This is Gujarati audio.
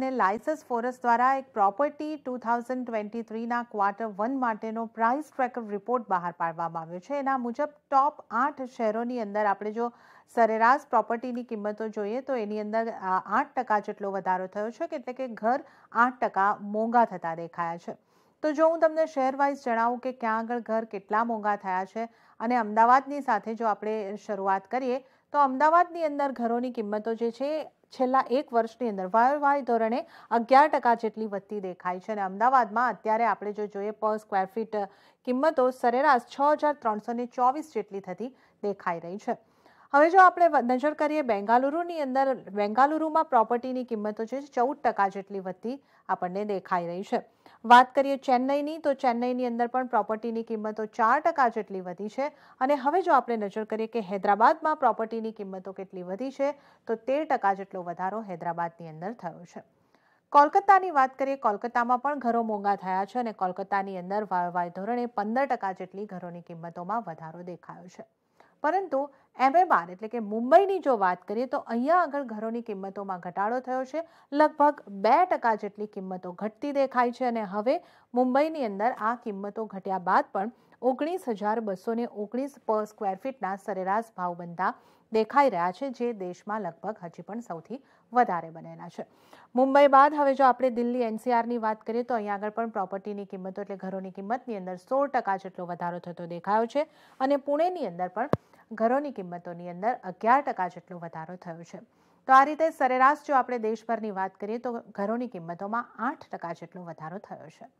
ને લાયસન્સ ફોરસ દ્વારા એક પ્રોપર્ટી 2023 ના ક્વાર્ટર 1 માર્કેટનો પ્રાઇસ ટ્રેકર રિપોર્ટ બહાર પાડવામાં આવ્યો છે એના મુજબ ટોપ 8 શેરોની અંદર આપણે જો સરેરાશ પ્રોપર્ટીની કિંમતો જોઈએ તો એની અંદર 8% જેટલો વધારો થયો છે એટલે કે ઘર 8% મોંઘા થતા દેખાય છે તો જો હું તમને શહેર વાઇઝ જણાવું કે ક્યાં આગળ ઘર કેટલા મોંઘા થયા છે અને અમદાવાદની સાથે જો આપણે શરૂઆત કરીએ તો અમદાવાદની અંદર ઘરોની કિંમતો જે છે છેલ્લા એક વર્ષની અંદર વાય ધોરણે અગિયાર ટકા જેટલી વધતી દેખાય છે અને અમદાવાદમાં અત્યારે આપણે જો જોઈએ પર સ્ક્વેર ફીટ કિંમતો સરેરાશ છ હજાર ત્રણસો ને ચોવીસ જેટલી થતી દેખાઈ રહી છે હવે જો આપણે નજર કરીએ બેંગાલુરુની અંદર બેંગાલુરુમાં પ્રોપર્ટીની કિંમતો છે ચૌદ ટકા જેટલી વધતી આપણને દેખાઈ રહી છે વાત કરીએ ચેન્નઈની તો ચેન્નઈની અંદર પણ પ્રોપર્ટીની કિંમતો ચાર ટકા જેટલી વધી છે અને હવે જો આપણે નજર કરીએ કે હૈદરાબાદમાં પ્રોપર્ટીની કિંમતો કેટલી વધી છે તો તેર ટકા જેટલો વધારો હૈદરાબાદની અંદર થયો છે કોલકાતાની વાત કરીએ કોલકાતામાં પણ ઘરો મોંઘા થયા છે અને કોલકાતાની અંદર વાય ધોરણે પંદર ટકા જેટલી ઘરોની કિંમતોમાં વધારો દેખાયો છે પરંતુ એમએમઆર એટલે કે મુંબઈની જો વાત કરીએ તો અહીંયા આગળ ઘરોની કિંમતોમાં ઘટાડો થયો છે લગભગ બે ટકા જેટલી કિંમતો ઘટતી દેખાય છે અને હવે મુંબઈની અંદર આ કિંમતો ઘટ્યા બાદ પણ ઓગણીસ હજાર બસો ને ઓગણીસ પર સ્ક્વેર ફીટના સરેરાશ ભાવ બનતા દેખાઈ રહ્યા છે જે દેશમાં લગભગ હજી પણ સૌથી વધારે બનેલા છે મુંબઈ બાદ હવે જો આપણે દિલ્હી એનસીઆરની વાત કરીએ તો અહીંયા આગળ પણ પ્રોપર્ટીની કિંમતો એટલે ઘરોની કિંમતની અંદર સોળ ટકા જેટલો વધારો થતો દેખાયો છે અને પુણેની અંદર પણ ઘરોની કિંમતોની અંદર અગિયાર ટકા જેટલો વધારો થયો છે તો આ રીતે સરેરાશ જો આપણે દેશભરની વાત કરીએ તો ઘરોની કિંમતોમાં આઠ ટકા જેટલો વધારો થયો છે